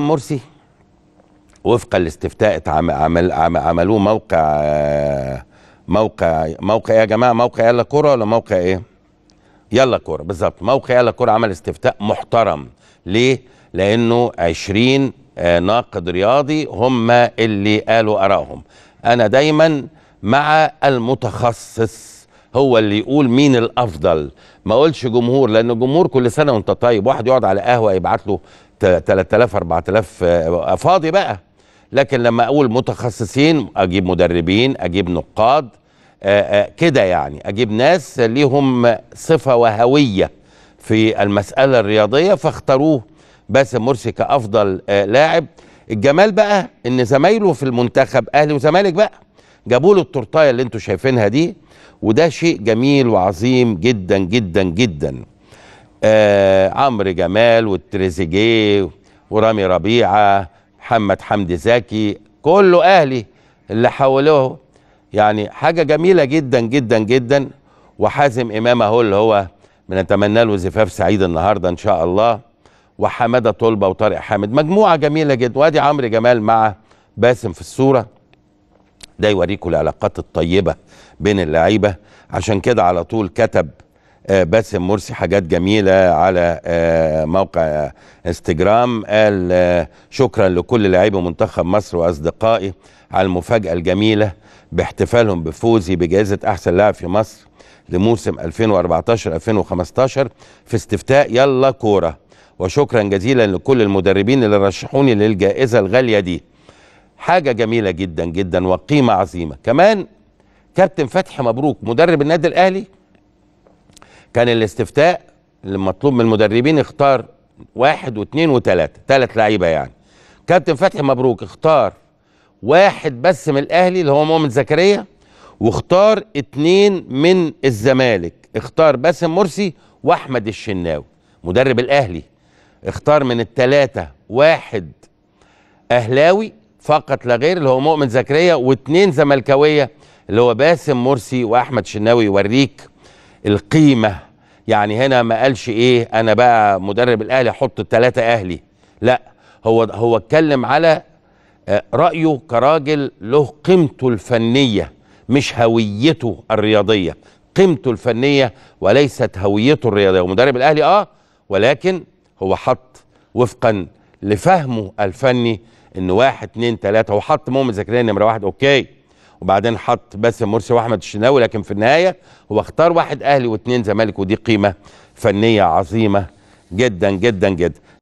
مرسي وفقا لاستفتاء عمل عملوه موقع موقع موقع يا جماعه موقع يلا كوره ولا موقع ايه؟ يلا كوره بالظبط موقع يلا كوره عمل استفتاء محترم ليه؟ لانه 20 آه، ناقد رياضي هم اللي قالوا ارائهم انا دايما مع المتخصص هو اللي يقول مين الافضل ما اقولش جمهور لان الجمهور كل سنه وانت طيب واحد يقعد على قهوه يبعت له 3000 4000 آه، فاضي بقى لكن لما اقول متخصصين اجيب مدربين اجيب نقاد آه، آه، كده يعني اجيب ناس ليهم صفه وهويه في المساله الرياضيه فاختاروه باسم مرسي كافضل لاعب الجمال بقى ان زمايله في المنتخب اهلي وزمالك بقى جابوا له التورتايه اللي انتم شايفينها دي وده شيء جميل وعظيم جدا جدا جدا آه عمرو جمال والتريزيجيه ورامي ربيعه محمد حمدي زكي كله اهلي اللي حوله يعني حاجه جميله جدا جدا جدا وحازم امام اهو اللي هو بنتمنى له زفاف سعيد النهارده ان شاء الله وحماده طلبه وطارق حامد مجموعه جميله جدا وادي عمرو جمال مع باسم في الصوره ده يوريكم العلاقات الطيبه بين اللعيبه عشان كده على طول كتب آه، باسم مرسي حاجات جميلة على آه، موقع انستجرام قال آه، شكرا لكل لاعبي منتخب مصر وأصدقائي على المفاجأة الجميلة باحتفالهم بفوزي بجائزة أحسن لاعب في مصر لموسم 2014-2015 في استفتاء يلا كورة وشكرا جزيلا لكل المدربين اللي رشحوني للجائزة الغالية دي حاجة جميلة جدا جدا وقيمة عظيمة كمان كابتن فتحي مبروك مدرب النادي الأهلي كان الاستفتاء اللي مطلوب من المدربين اختار واحد واثنين وثلاثه ثلاث لعيبه يعني كابتن فتحي مبروك اختار واحد بس من الاهلي اللي هو مؤمن زكريا واختار اثنين من الزمالك اختار باسم مرسي واحمد الشناوي مدرب الاهلي اختار من التلاتة واحد اهلاوي فقط لا غير اللي هو مؤمن زكريا واثنين زملكاويه اللي هو باسم مرسي واحمد شناوي يوريك القيمه يعني هنا ما قالش ايه انا بقى مدرب الاهلي احط التلاتة اهلي لا هو هو اتكلم على آه، رايه كراجل له قيمته الفنيه مش هويته الرياضيه قيمته الفنيه وليست هويته الرياضيه ومدرب الاهلي اه ولكن هو حط وفقا لفهمه الفني ان واحد اتنين تلاته وحط مؤمن زكريا نمره واحد اوكي وبعدين حط باسم مرسي واحمد الشناوي لكن في النهايه هو اختار واحد اهلي واثنين زمالك ودي قيمه فنيه عظيمه جدا جدا جدا